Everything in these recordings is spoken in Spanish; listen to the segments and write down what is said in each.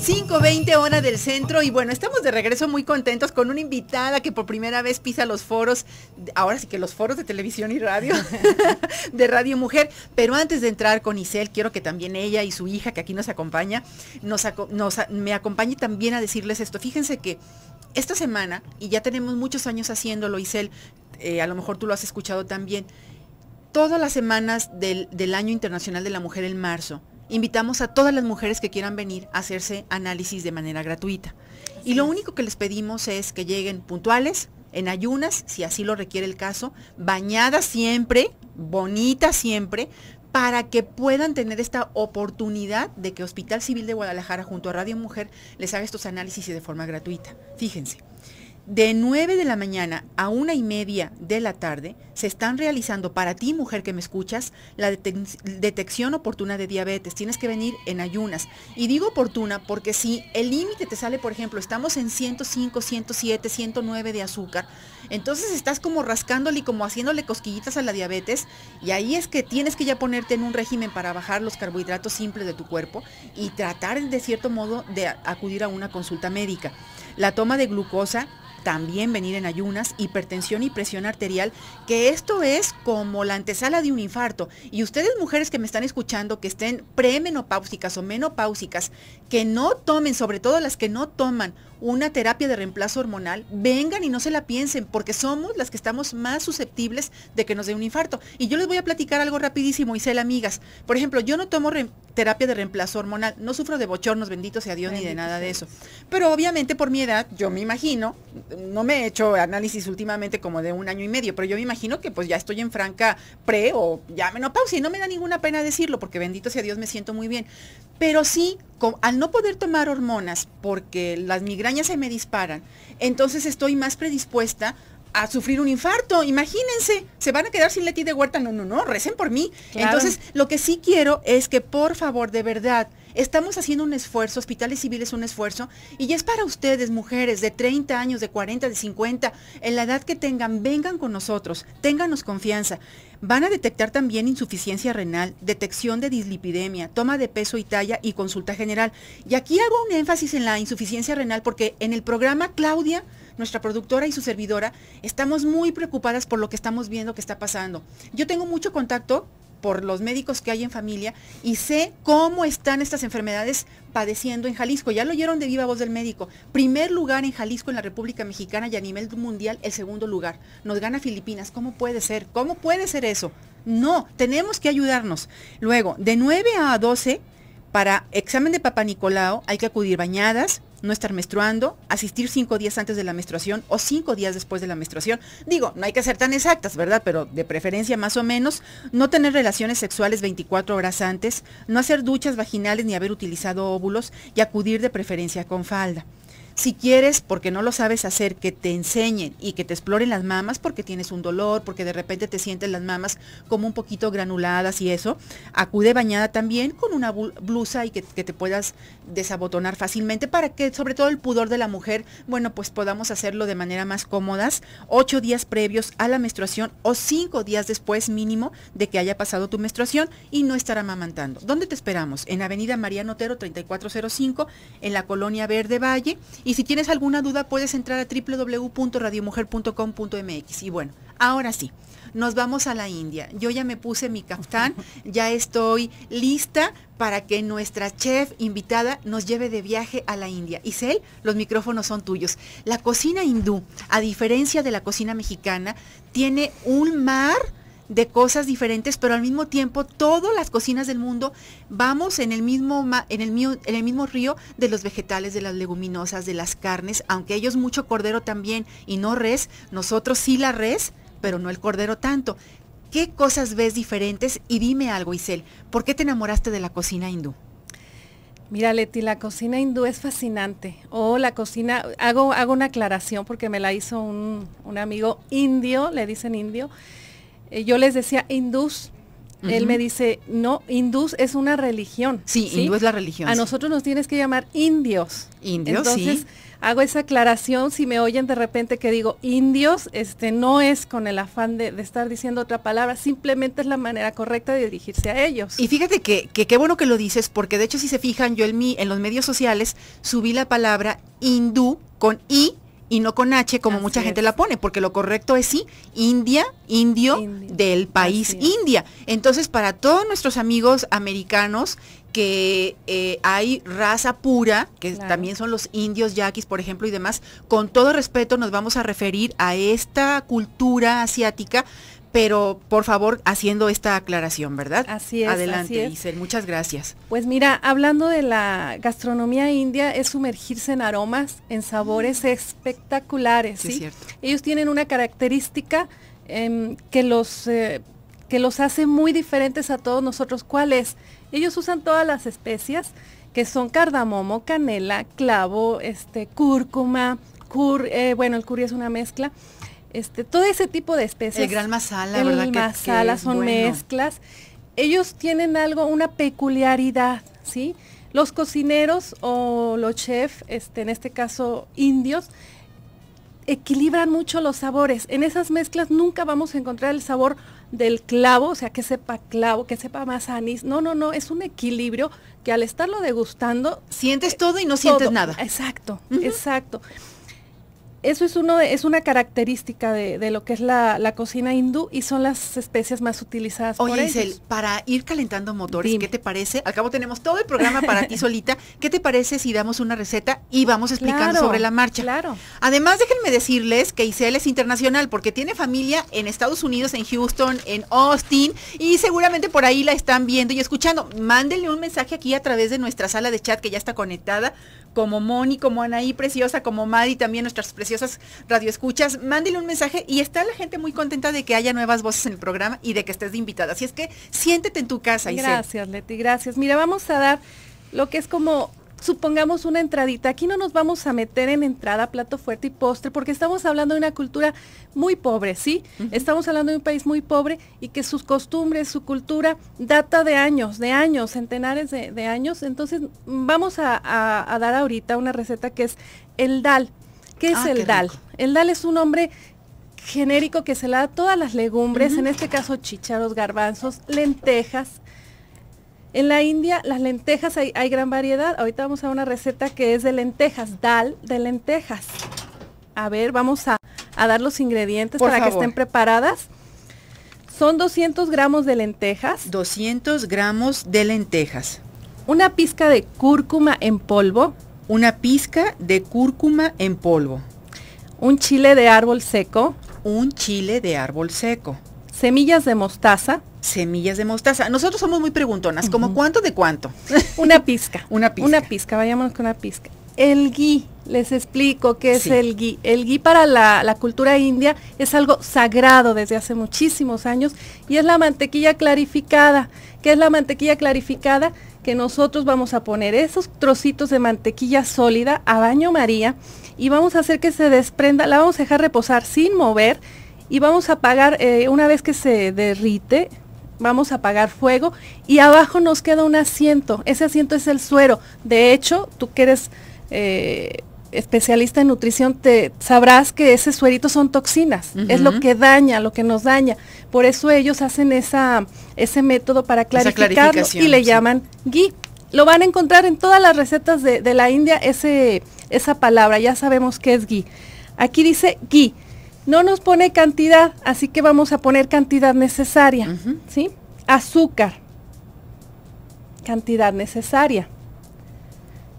5.20 hora del centro y bueno, estamos de regreso muy contentos con una invitada que por primera vez pisa los foros, ahora sí que los foros de televisión y radio, de Radio Mujer, pero antes de entrar con Isel, quiero que también ella y su hija que aquí nos acompaña, me acompañe también a decirles esto. Fíjense que esta semana, y ya tenemos muchos años haciéndolo, Isel, eh, a lo mejor tú lo has escuchado también, todas las semanas del, del Año Internacional de la Mujer en marzo, invitamos a todas las mujeres que quieran venir a hacerse análisis de manera gratuita. y lo único que les pedimos es que lleguen puntuales, en ayunas, si así lo requiere el caso, bañadas siempre, bonitas siempre, para que puedan tener esta oportunidad de que Hospital Civil de Guadalajara junto a Radio Mujer les haga estos análisis de forma gratuita. Fíjense de 9 de la mañana a una y media de la tarde se están realizando para ti, mujer que me escuchas, la detección oportuna de diabetes. Tienes que venir en ayunas. Y digo oportuna porque si el límite te sale, por ejemplo, estamos en 105, 107, 109 de azúcar, entonces estás como rascándole y como haciéndole cosquillitas a la diabetes y ahí es que tienes que ya ponerte en un régimen para bajar los carbohidratos simples de tu cuerpo y tratar de cierto modo de acudir a una consulta médica. La toma de glucosa también venir en ayunas, hipertensión y presión arterial, que esto es como la antesala de un infarto. Y ustedes mujeres que me están escuchando, que estén premenopáusicas o menopáusicas, que no tomen, sobre todo las que no toman una terapia de reemplazo hormonal, vengan y no se la piensen, porque somos las que estamos más susceptibles de que nos dé un infarto. Y yo les voy a platicar algo rapidísimo, Isel amigas. Por ejemplo, yo no tomo terapia de reemplazo hormonal, no sufro de bochornos, bendito sea Dios, ni de nada de eso. Pero obviamente por mi edad, yo me imagino, no me he hecho análisis últimamente como de un año y medio, pero yo me imagino que pues ya estoy en franca pre o ya menopausia y no me da ninguna pena decirlo, porque bendito sea Dios, me siento muy bien. Pero sí al no poder tomar hormonas porque las migrañas se me disparan, entonces estoy más predispuesta a sufrir un infarto, imagínense, se van a quedar sin Leti de Huerta, no, no, no, recen por mí. Entonces, lo que sí quiero es que por favor, de verdad, Estamos haciendo un esfuerzo, hospitales civiles un esfuerzo, y ya es para ustedes, mujeres de 30 años, de 40, de 50, en la edad que tengan, vengan con nosotros, ténganos confianza. Van a detectar también insuficiencia renal, detección de dislipidemia, toma de peso y talla y consulta general. Y aquí hago un énfasis en la insuficiencia renal porque en el programa Claudia, nuestra productora y su servidora, estamos muy preocupadas por lo que estamos viendo que está pasando. Yo tengo mucho contacto por los médicos que hay en familia y sé cómo están estas enfermedades padeciendo en Jalisco. Ya lo oyeron de viva voz del médico. Primer lugar en Jalisco, en la República Mexicana y a nivel mundial el segundo lugar. Nos gana Filipinas. ¿Cómo puede ser? ¿Cómo puede ser eso? No, tenemos que ayudarnos. Luego, de 9 a 12 para examen de Papa Nicolau hay que acudir bañadas, no estar menstruando, asistir cinco días antes de la menstruación o cinco días después de la menstruación. Digo, no hay que ser tan exactas, ¿verdad? Pero de preferencia más o menos, no tener relaciones sexuales 24 horas antes, no hacer duchas vaginales ni haber utilizado óvulos y acudir de preferencia con falda. Si quieres, porque no lo sabes hacer, que te enseñen y que te exploren las mamas porque tienes un dolor, porque de repente te sienten las mamas como un poquito granuladas y eso, acude bañada también con una blusa y que, te puedas desabotonar fácilmente para que sobre todo el pudor de la mujer, bueno, pues podamos hacerlo de manera más cómodas, ocho días previos a la menstruación o cinco días después mínimo de que haya pasado tu menstruación y no estar amamantando. ¿Dónde te esperamos? En Avenida María Notero 3405, en la Colonia Verde Valle. Y si tienes alguna duda, puedes entrar a www.radiomujer.com.mx. Y bueno, ahora sí, nos vamos a la India. Yo ya me puse mi caftán, ya estoy lista para que nuestra chef invitada nos lleve de viaje a la India. Isel, los micrófonos son tuyos. La cocina hindú, a diferencia de la cocina mexicana, tiene un mar de cosas diferentes, pero al mismo tiempo todas las cocinas del mundo vamos en el mismo, en el, en el mismo río de los vegetales, de las leguminosas, de las carnes, aunque ellos mucho cordero también y no res, nosotros sí la res, pero no el cordero tanto. ¿Qué cosas ves diferentes? Y dime algo, Isel, ¿por qué te enamoraste de la cocina hindú? Mira, Leti, la cocina hindú es fascinante. O oh, la cocina, hago, hago una aclaración porque me la hizo un, un amigo indio, le dicen indio, eh, yo les decía hindús. Él me dice, no, hindús es una religión. Sí, hindú es la religión. A nosotros nos tienes que llamar indios. Indios, Entonces, hago esa aclaración, si me oyen de repente que digo indios, este no es con el afán de, estar diciendo otra palabra, simplemente es la manera correcta de dirigirse a ellos. Y fíjate que qué bueno que lo dices, porque de hecho si se fijan, yo en, mí, en los medios sociales subí la palabra hindú con i y no con H como mucha gente la pone, porque lo correcto es sí, India, indio, del país India. Entonces, para todos nuestros amigos americanos que eh, hay raza pura, que también son los indios yaquis, por ejemplo, y demás, con todo respeto nos vamos a referir a esta cultura asiática pero por favor haciendo esta aclaración, ¿verdad? Así es. Adelante, Isel, muchas gracias. Pues mira, hablando de la gastronomía india, es sumergirse en aromas, en sabores mm. espectaculares. Sí, cierto. Ellos tienen una característica em, que, los, eh, que los hace muy diferentes a todos nosotros. ¿Cuál es? Ellos usan todas las especias, que son cardamomo, canela, clavo, este, cúrcuma, cur, eh, bueno, el curry es una mezcla este, todo ese tipo de especies. El gran masala, ¿verdad? masala son mezclas. Ellos tienen algo, una peculiaridad, ¿sí? Los cocineros o los chefs, este, en este caso indios, equilibran mucho los sabores. En esas mezclas nunca vamos a encontrar el sabor del clavo, o sea, que sepa clavo, que sepa más anís. No, no, no, es un equilibrio que al estarlo degustando... Sientes eh, todo y no sientes nada. Exacto, exacto eso es, uno, es una característica de, lo que es la, cocina hindú y son las especias más utilizadas. Oye, Isel, para ir calentando motores, ¿qué te parece? Al cabo tenemos todo el programa para ti solita. ¿Qué te parece si damos una receta y vamos explicando sobre la marcha? Claro. Además, déjenme decirles que Isel es internacional porque tiene familia en Estados Unidos, en Houston, en Austin y seguramente por ahí la están viendo y escuchando. Mándenle un mensaje aquí a través de nuestra sala de chat que ya está conectada, como Moni, como Anaí Preciosa, como Madi, también nuestras radio escuchas, Mándele un mensaje y está la gente muy contenta de que haya nuevas voces en el programa y de que estés de invitada. Así es que siéntete en tu casa. Gracias, Leti, gracias. Mira, vamos a dar lo que es como supongamos una entradita. Aquí no nos vamos a meter en entrada, plato fuerte y postre, porque estamos hablando de una cultura muy pobre, ¿sí? Estamos hablando de un país muy pobre y que sus costumbres, su cultura data de años, de años, centenares de, años. Entonces vamos a, a, dar ahorita una receta que es el dal. ¿Qué es ah, el DAL? El DAL es un nombre genérico que se le da a todas las legumbres, en este caso chicharos, garbanzos, lentejas. En la India las lentejas hay, gran variedad. Ahorita vamos a una receta que es de lentejas, dal de lentejas. A ver, vamos a, dar los ingredientes para que estén preparadas. Son 200 gramos de lentejas. 200 gramos de lentejas. Una pizca de cúrcuma en polvo una pizca de cúrcuma en polvo, un chile de árbol seco, un chile de árbol seco, semillas de mostaza, semillas de mostaza. Nosotros somos muy preguntonas, ¿como cuánto de cuánto? una pizca, una pizca, una pizca, vayámonos con una pizca. El gui, les explico qué es el gui. El gui para la, la, cultura india es algo sagrado desde hace muchísimos años y es la mantequilla clarificada. ¿Qué es la mantequilla clarificada? nosotros vamos a poner esos trocitos de mantequilla sólida a baño María y vamos a hacer que se desprenda, la vamos a dejar reposar sin mover y vamos a apagar, eh, una vez que se derrite, vamos a apagar fuego y abajo nos queda un asiento, ese asiento es el suero, de hecho, tú quieres... Eh, especialista en nutrición, te sabrás que ese suerito son toxinas, es lo que daña, lo que nos daña. Por eso ellos hacen esa, ese método para clarificarlos y le llaman ghee. Lo van a encontrar en todas las recetas de, la India, ese, esa palabra, ya sabemos que es ghee. Aquí dice ghee. No nos pone cantidad, así que vamos a poner cantidad necesaria, ¿sí? Azúcar, cantidad necesaria.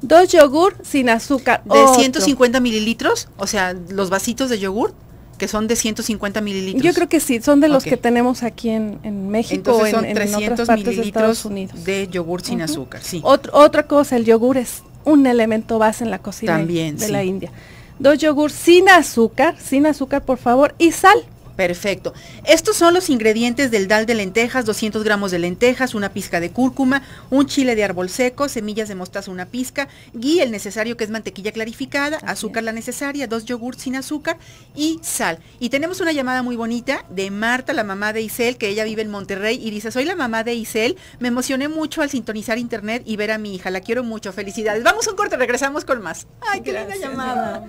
Dos yogur sin azúcar. De 150 mililitros, o sea, los vasitos de yogur que son de 150 mililitros. Yo creo que sí, son de los que tenemos aquí en, México Entonces en, 300 otras mililitros de Estados De yogur sin azúcar, sí. otra cosa, el yogur es un elemento base en la cocina de la India. Dos yogur sin azúcar, sin azúcar por favor, y sal. Perfecto. Estos son los ingredientes del dal de lentejas, 200 gramos de lentejas, una pizca de cúrcuma, un chile de árbol seco, semillas de mostaza una pizca, gui el necesario que es mantequilla clarificada, azúcar la necesaria, dos yogurts sin azúcar y sal. Y tenemos una llamada muy bonita de Marta, la mamá de Isel, que ella vive en Monterrey y dice, soy la mamá de Isel, me emocioné mucho al sintonizar internet y ver a mi hija, la quiero mucho, felicidades. Vamos a un corte, regresamos con más. Ay, qué linda llamada.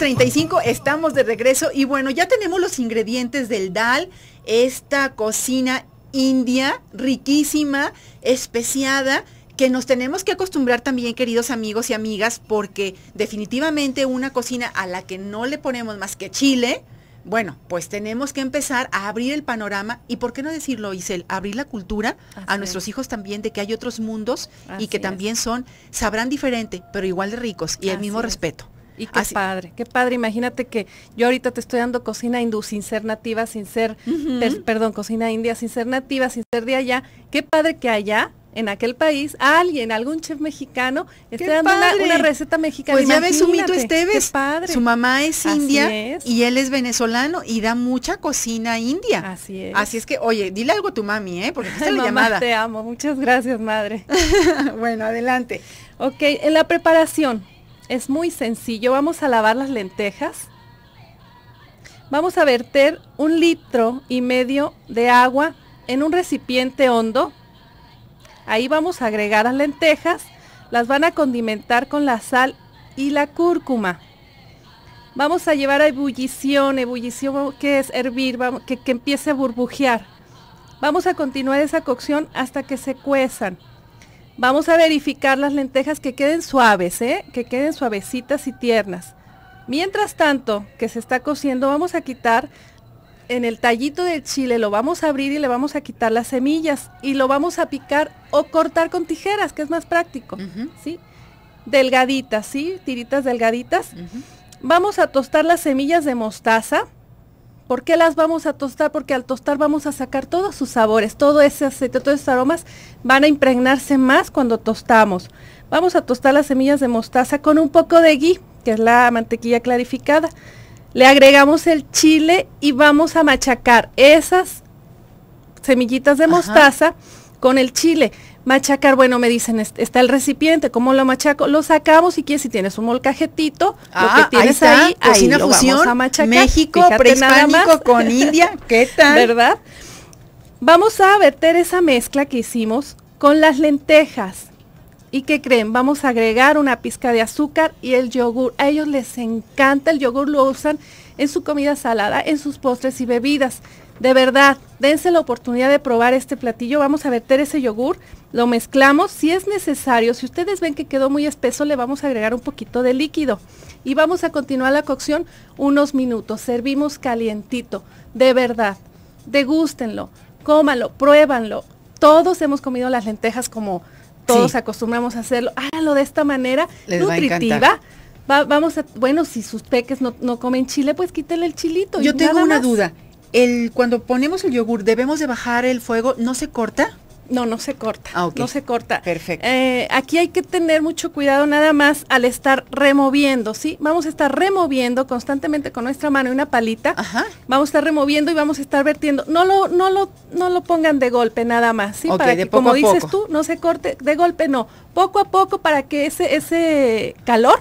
35 estamos de regreso y bueno, ya tenemos los ingredientes del dal, esta cocina india, riquísima, especiada, que nos tenemos que acostumbrar también, queridos amigos y amigas, porque definitivamente una cocina a la que no le ponemos más que chile, bueno, pues tenemos que empezar a abrir el panorama y, ¿por qué no decirlo, Isel? Abrir la cultura a nuestros hijos también de que hay otros mundos y que también son, sabrán diferente, pero igual de ricos y el mismo respeto. Y qué padre, qué padre. Imagínate que yo ahorita te estoy dando cocina hindú sin ser nativa, sin ser, perdón, cocina india, sin ser nativa, sin ser de allá. Qué padre que allá en aquel país alguien, algún chef mexicano, esté dando una, receta mexicana. Pues ya ves Sumito Esteves, padre. su mamá es india y él es venezolano y da mucha cocina india. Así es. Así es que, oye, dile algo a tu mami, ¿eh? Porque está la llamada. Te amo, muchas gracias, madre. bueno, adelante. Ok, en la preparación, es muy sencillo. Vamos a lavar las lentejas. Vamos a verter un litro y medio de agua en un recipiente hondo. Ahí vamos a agregar las lentejas. Las van a condimentar con la sal y la cúrcuma. Vamos a llevar a ebullición, ebullición que es hervir, que, que empiece a burbujear. Vamos a continuar esa cocción hasta que se cuezan. Vamos a verificar las lentejas que queden suaves, ¿eh? que queden suavecitas y tiernas. Mientras tanto, que se está cociendo, vamos a quitar en el tallito del chile, lo vamos a abrir y le vamos a quitar las semillas y lo vamos a picar o cortar con tijeras, que es más práctico, ¿sí? Delgaditas, ¿sí? Tiritas delgaditas. Vamos a tostar las semillas de mostaza ¿Por qué las vamos a tostar? Porque al tostar vamos a sacar todos sus sabores, todo ese aceite, todos esos aromas van a impregnarse más cuando tostamos. Vamos a tostar las semillas de mostaza con un poco de ghee, que es la mantequilla clarificada. Le agregamos el chile y vamos a machacar esas semillitas de mostaza con el chile. Machacar, bueno, me dicen, está el recipiente, ¿cómo lo machaco? Lo sacamos y quieres, si tienes un molcajetito, lo que ah, tienes ahí, ahí, México con India, ¿qué tal? ¿Verdad? Vamos a verter esa mezcla que hicimos con las lentejas. ¿Y qué creen? Vamos a agregar una pizca de azúcar y el yogur. A ellos les encanta el yogur, lo usan en su comida salada, en sus postres y bebidas. De verdad, dense la oportunidad de probar este platillo. Vamos a verter ese yogur, lo mezclamos. Si es necesario, si ustedes ven que quedó muy espeso, le vamos a agregar un poquito de líquido. Y vamos a continuar la cocción unos minutos. Servimos calientito. De verdad, degústenlo, cómalo, pruébanlo. Todos hemos comido las lentejas como todos acostumbramos a hacerlo. Háganlo de esta manera nutritiva. vamos a, bueno, si sus peques no, no comen chile, pues quítenle el chilito. Yo tengo una duda cuando ponemos el yogur, ¿debemos de bajar el fuego? ¿No se corta? No, no se corta. Ah, no se corta. Perfecto. Eh, aquí hay que tener mucho cuidado nada más al estar removiendo, ¿sí? Vamos a estar removiendo constantemente con nuestra mano y una palita. Ajá. Vamos a estar removiendo y vamos a estar vertiendo. No lo, no lo, no lo pongan de golpe nada más, ¿sí? para que, como dices tú, no se corte de golpe, no. Poco a poco para que ese, ese calor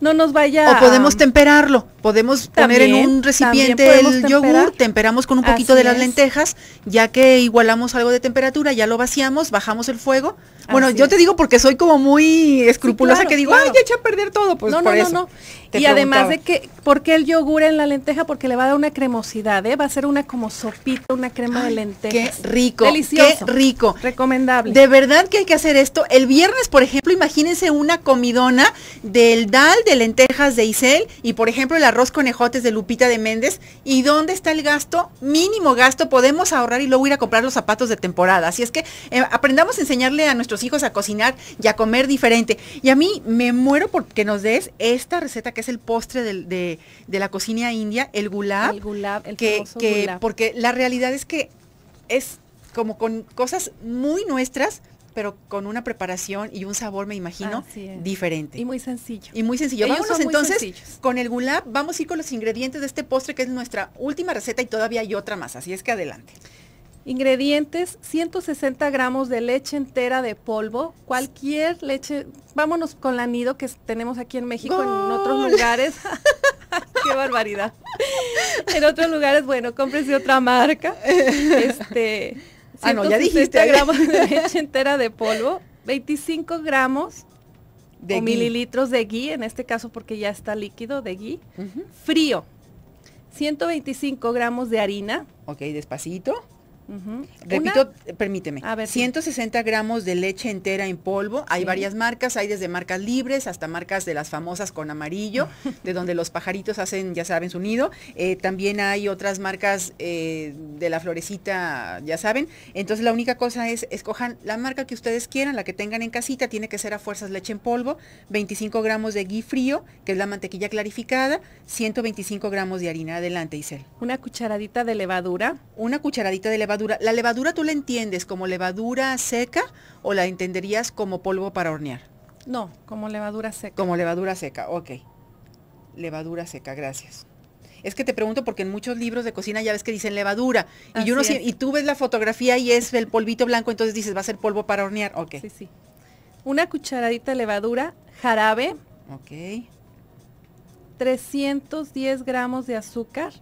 no nos vaya. O podemos temperarlo, podemos poner en un recipiente el yogur, temperamos con un poquito de las lentejas, ya que igualamos algo de temperatura, ya lo vaciamos, bajamos el fuego. Bueno, yo te digo porque soy como muy escrupulosa que digo, ay, ya eché a perder todo, pues no, por no, eso. no, no. y además de que, ¿por qué el yogur en la lenteja? Porque le va a dar una cremosidad, ¿eh? Va a ser una como sopita, una crema de lenteja Qué rico. Delicioso. Qué rico. Recomendable. De verdad que hay que hacer esto. El viernes, por ejemplo, imagínense una comidona del dal, de lentejas de Isel y por ejemplo el arroz conejotes de Lupita de Méndez. ¿Y dónde está el gasto? Mínimo gasto, podemos ahorrar y luego ir a comprar los zapatos de temporada. Así es que eh, aprendamos a enseñarle a nuestros hijos a cocinar y a comer diferente. Y a mí me muero porque nos des esta receta que es el postre de, la cocina india, el gulab. El gulab, el que, gulab. Porque la realidad es que es como con cosas muy nuestras, pero con una preparación y un sabor, me imagino, diferente. Y muy sencillo. Y muy sencillo. Vámonos entonces con el gulab, vamos a ir con los ingredientes de este postre que es nuestra última receta y todavía hay otra más, así es que adelante. Ingredientes, 160 gramos de leche entera de polvo, cualquier leche, vámonos con la nido que tenemos aquí en México, en otros lugares. ¡Qué barbaridad! en otros lugares, bueno, cómprense otra marca. Este, ah, no, ya dijiste. gramos de leche entera de polvo, 25 gramos de o mililitros de ghee, en este caso porque ya está líquido de ghee, frío, 125 gramos de harina. Ok, despacito. Repito, eh, permíteme, a ver, 160 gramos de leche entera en polvo, hay varias marcas, hay desde marcas libres hasta marcas de las famosas con amarillo, de donde los pajaritos hacen, ya saben, su nido, eh, también hay otras marcas eh, de la florecita, ya saben, entonces la única cosa es, escojan la marca que ustedes quieran, la que tengan en casita, tiene que ser a fuerzas leche en polvo, 25 gramos de gui frío, que es la mantequilla clarificada, 125 gramos de harina, adelante Isel. Una cucharadita de levadura. Una cucharadita de levadura ¿La levadura tú la entiendes como levadura seca o la entenderías como polvo para hornear? No, como levadura seca. Como levadura seca, ok. Levadura seca, gracias. Es que te pregunto porque en muchos libros de cocina ya ves que dicen levadura y, y tú ves la fotografía y es el polvito blanco, entonces dices, va a ser polvo para hornear, ok. Sí, sí. Una cucharadita de levadura, jarabe. Ok. 310 gramos de azúcar.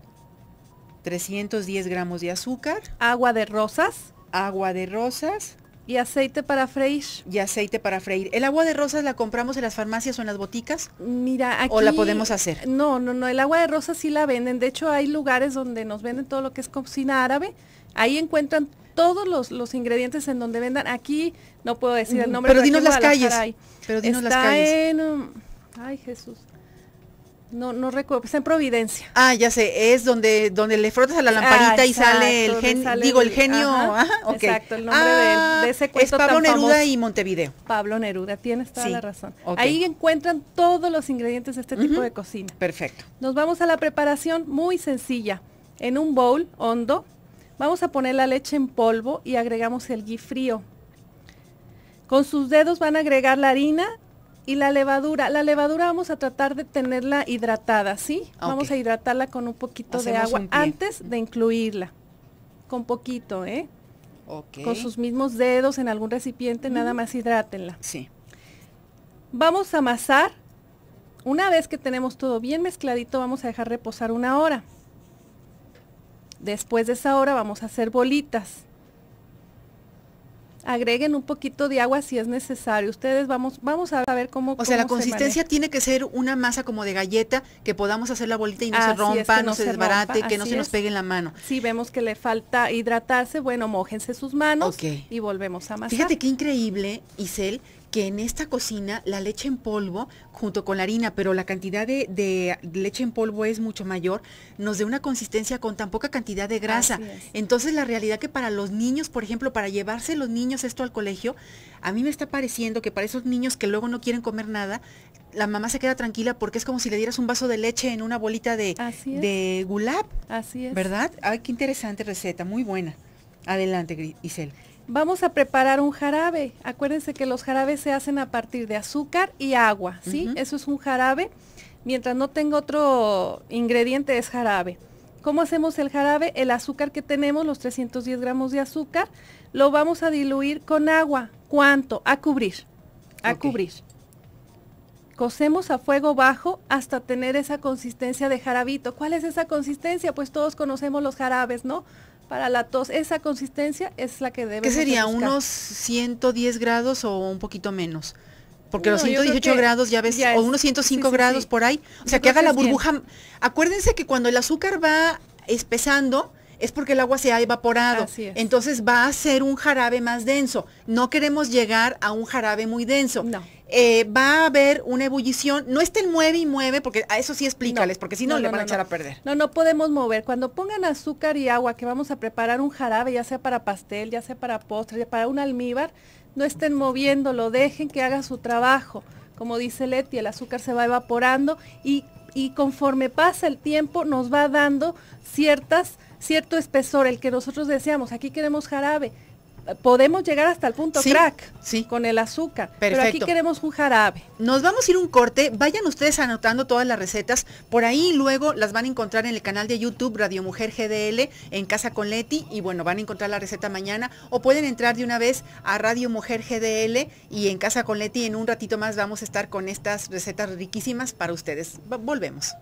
310 gramos de azúcar. Agua de rosas. Agua de rosas. Y aceite para freír. Y aceite para freír. ¿El agua de rosas la compramos en las farmacias o en las boticas? Mira, aquí... ¿O la podemos hacer? No, no, no. El agua de rosas sí la venden. De hecho, hay lugares donde nos venden todo lo que es cocina árabe. Ahí encuentran todos los, ingredientes en donde vendan. Aquí no puedo decir el mm, nombre. Pero dinos las calles. Pero dinos las calles. en... Ay, Jesús. No, no recuerdo, está en Providencia. Ah, ya sé, es donde, donde le frotas a la lamparita y sale el genio, digo, el genio, Exacto, el nombre de, ah, ese cuento Es Pablo Neruda y Montevideo. Pablo Neruda, tienes toda la razón. Ahí encuentran todos los ingredientes de este tipo de cocina. Perfecto. Nos vamos a la preparación muy sencilla. En un bowl hondo, vamos a poner la leche en polvo y agregamos el gui frío. Con sus dedos van a agregar la harina y la levadura, la levadura vamos a tratar de tenerla hidratada, ¿sí? Vamos a hidratarla con un poquito de agua antes de incluirla. Con poquito, ¿eh? Con sus mismos dedos en algún recipiente, nada mm. más hidrátenla. Sí. Vamos a amasar. Una vez que tenemos todo bien mezcladito, vamos a dejar reposar una hora. Después de esa hora vamos a hacer bolitas agreguen un poquito de agua si es necesario. Ustedes vamos, vamos a ver cómo. O sea, la consistencia tiene que ser una masa como de galleta, que podamos hacer la bolita y no se rompa, no, se, desbarate, que no se nos pegue en la mano. Si vemos que le falta hidratarse, bueno, mójense sus manos y volvemos a amasar. Fíjate qué increíble, Isel, que en esta cocina la leche en polvo junto con la harina, pero la cantidad de, leche en polvo es mucho mayor, nos dé una consistencia con tan poca cantidad de grasa. Entonces la realidad que para los niños, por ejemplo, para llevarse los niños esto al colegio, a mí me está pareciendo que para esos niños que luego no quieren comer nada, la mamá se queda tranquila porque es como si le dieras un vaso de leche en una bolita de, gulab. Así es. ¿Verdad? Ay, qué interesante receta, muy buena. Adelante, Isel. Vamos a preparar un jarabe. Acuérdense que los jarabes se hacen a partir de azúcar y agua, ¿sí? Eso es un jarabe. Mientras no tenga otro ingrediente es jarabe. ¿Cómo hacemos el jarabe? El azúcar que tenemos, los 310 gramos de azúcar, lo vamos a diluir con agua. ¿Cuánto? A cubrir. A cubrir. Cocemos a fuego bajo hasta tener esa consistencia de jarabito. ¿Cuál es esa consistencia? Pues todos conocemos los jarabes, ¿no? para la tos, esa consistencia es la que debe ¿Qué sería? ¿Unos 110 grados o un poquito menos? Porque los 118 grados, ya ves, o unos 105 grados por ahí. O sea, que haga la burbuja. Acuérdense que cuando el azúcar va espesando, es porque el agua se ha evaporado. Entonces va a ser un jarabe más denso. No queremos llegar a un jarabe muy denso. No. Eh, va a haber una ebullición, no estén mueve y mueve, porque a eso sí explícales, porque si no, le van a echar a perder. No, no podemos mover. Cuando pongan azúcar y agua, que vamos a preparar un jarabe, ya sea para pastel, ya sea para postre, ya para un almíbar, no estén moviéndolo, dejen que haga su trabajo. Como dice Leti, el azúcar se va evaporando y conforme pasa el tiempo nos va dando ciertas cierto espesor, el que nosotros deseamos. Aquí queremos jarabe. Podemos llegar hasta el punto crack sí. con el azúcar, pero aquí queremos un jarabe. Nos vamos a ir un corte, vayan ustedes anotando todas las recetas, por ahí luego las van a encontrar en el canal de YouTube Radio Mujer GDL en Casa con Leti y bueno, van a encontrar la receta mañana o pueden entrar de una vez a Radio Mujer GDL y en Casa con Leti en un ratito más vamos a estar con estas recetas riquísimas para ustedes. Volvemos.